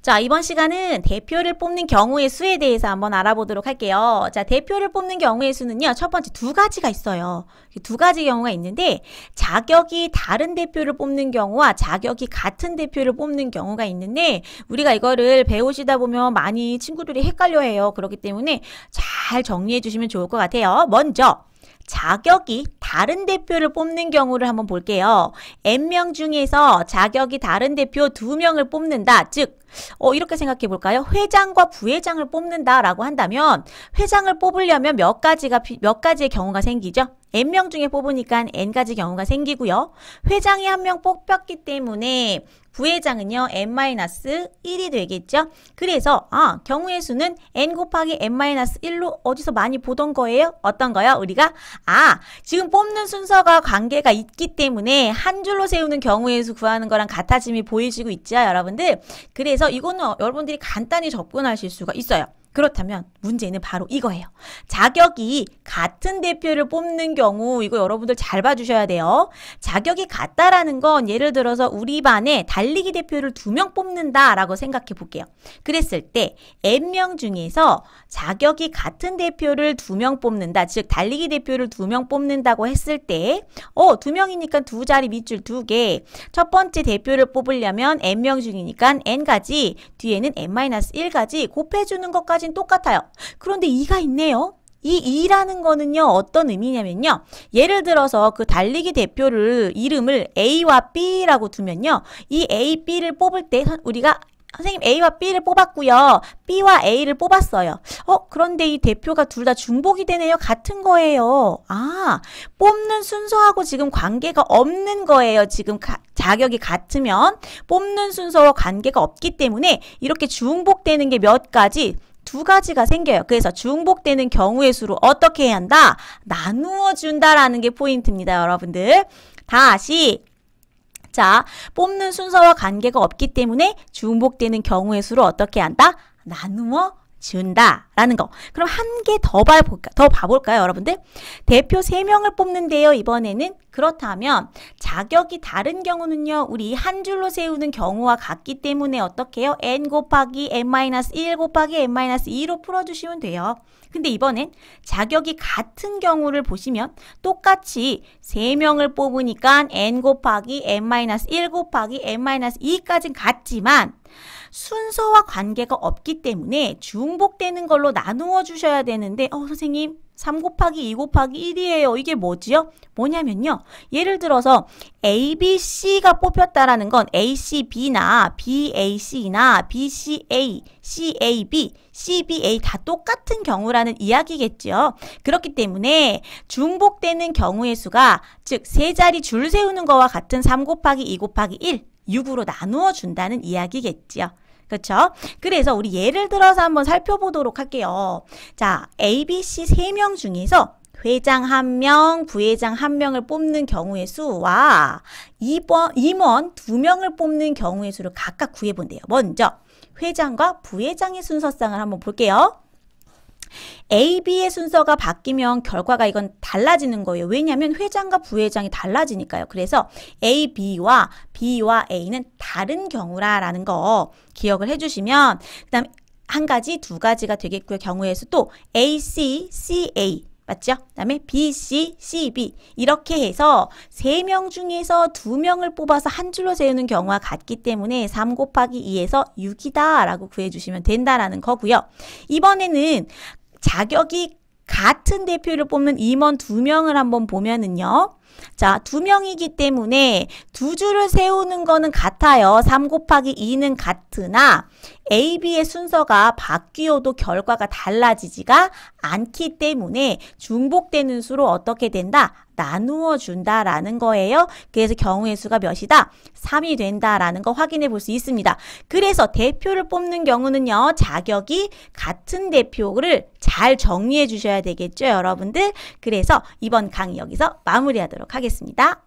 자, 이번 시간은 대표를 뽑는 경우의 수에 대해서 한번 알아보도록 할게요. 자, 대표를 뽑는 경우의 수는요, 첫 번째 두 가지가 있어요. 두 가지 경우가 있는데, 자격이 다른 대표를 뽑는 경우와 자격이 같은 대표를 뽑는 경우가 있는데, 우리가 이거를 배우시다 보면 많이 친구들이 헷갈려 해요. 그렇기 때문에 잘 정리해 주시면 좋을 것 같아요. 먼저, 자격이 다른 대표를 뽑는 경우를 한번 볼게요. N명 중에서 자격이 다른 대표 두명을 뽑는다. 즉, 어, 이렇게 생각해 볼까요? 회장과 부회장을 뽑는다라고 한다면 회장을 뽑으려면 몇 가지가 몇 가지의 경우가 생기죠. n명 중에 뽑으니까 n가지 경우가 생기고요. 회장이 한 명 뽑혔기 때문에 부회장은요 n-1이 되겠죠. 그래서 아 경우의 수는 n 곱하기 n-1로 어디서 많이 보던 거예요? 어떤 거요? 우리가 아 지금 뽑는 순서가 관계가 있기 때문에 한 줄로 세우는 경우의 수 구하는 거랑 같아짐이 보이시고 있죠 여러분들. 그래서 그래서 이거는 여러분들이 간단히 접근하실 수가 있어요. 그렇다면 문제는 바로 이거예요. 자격이 같은 대표를 뽑는 경우 이거 여러분들 잘 봐주셔야 돼요. 자격이 같다라는 건 예를 들어서 우리 반에 달리기 대표를 두 명 뽑는다라고 생각해 볼게요. 그랬을 때 N명 중에서 자격이 같은 대표를 두 명 뽑는다. 즉 달리기 대표를 두 명 뽑는다고 했을 때 어, 두 명이니까 두 자리 밑줄 두 개. 첫 번째 대표를 뽑으려면 N명 중이니까 n 가지 뒤에는 n 1가지 곱해주는 것까지 사실 똑같아요. 그런데 이가 있네요. 이 이라는 거는요 어떤 의미냐면요 예를 들어서 그 달리기 대표를 이름을 A와 B라고 두면요 이 A, B를 뽑을 때 우리가 선생님 A와 B를 뽑았고요. B와 A를 뽑았어요. 어 그런데 이 대표가 둘 다 중복이 되네요. 같은 거예요. 아 뽑는 순서하고 지금 관계가 없는 거예요. 지금 가, 자격이 같으면 뽑는 순서와 관계가 없기 때문에 이렇게 중복되는 게 몇 가지 두 가지가 생겨요. 그래서 중복되는 경우의 수로 어떻게 해야 한다? 나누어 준다라는 게 포인트입니다, 여러분들. 다시 자, 뽑는 순서와 관계가 없기 때문에 중복되는 경우의 수로 어떻게 한다? 나누어 준다라는 거. 그럼 한 개 더 봐볼까, 더 봐볼까요, 여러분들? 대표 세명을 뽑는데요. 이번에는 그렇다면 자격이 다른 경우는요. 우리 한 줄로 세우는 경우와 같기 때문에 어떻게 해요? n 곱하기 n-1 곱하기 n-2로 풀어주시면 돼요. 근데 이번엔 자격이 같은 경우를 보시면 똑같이 3명을 뽑으니까 n 곱하기 n-1 곱하기 n-2까진 같지만 순서와 관계가 없기 때문에 중복되는 걸로 나누어 주셔야 되는데 어 선생님 3 곱하기 2 곱하기 1이에요. 이게 뭐지요? 뭐냐면요. 예를 들어서 ABC가 뽑혔다라는 건 ACB나 BAC나 BCA, CAB, CBA 다 똑같은 경우라는 이야기겠죠. 그렇기 때문에 중복되는 경우의 수가 즉 세 자리 줄 세우는 거와 같은 3 곱하기 2 곱하기 1, 6으로 나누어 준다는 이야기겠지요. 그렇죠? 그래서 우리 예를 들어서 한번 살펴보도록 할게요. 자, A, B, C 세 명 중에서 회장 한명 부회장 한명을 뽑는 경우의 수와 2번, 임원 두명을 뽑는 경우의 수를 각각 구해본대요. 먼저 회장과 부회장의 순서상을 한번 볼게요. A, B의 순서가 바뀌면 결과가 이건 달라지는 거예요. 왜냐하면 회장과 부회장이 달라지니까요. 그래서 A, B와 B와 A는 다른 경우라라는 거 기억을 해주시면 그 다음 한 가지, 두 가지가 되겠고요. 경우의 수또 A, C, C, A 맞죠? 그 다음에 B, C, C, B 이렇게 해서 세 명 중에서 두명을 뽑아서 한 줄로 세우는 경우와 같기 때문에 3 곱하기 2에서 6이다 라고 구해주시면 된다라는 거고요. 이번에는 자격이 같은 대표를 뽑는 임원 두명을 한번 보면은요. 자, 두 명이기 때문에 두 줄을 세우는 거는 같아요. 3 곱하기 2는 같으나 A, B의 순서가 바뀌어도 결과가 달라지지가 않기 때문에 중복되는 수로 어떻게 된다? 나누어 준다라는 거예요. 그래서 경우의 수가 몇이다? 3이 된다라는 거 확인해 볼 수 있습니다. 그래서 대표를 뽑는 경우는요. 자격이 같은 대표를 잘 정리해 주셔야 되겠죠, 여러분들. 그래서 이번 강의 여기서 마무리하도록 하겠습니다. 하도록 하겠습니다.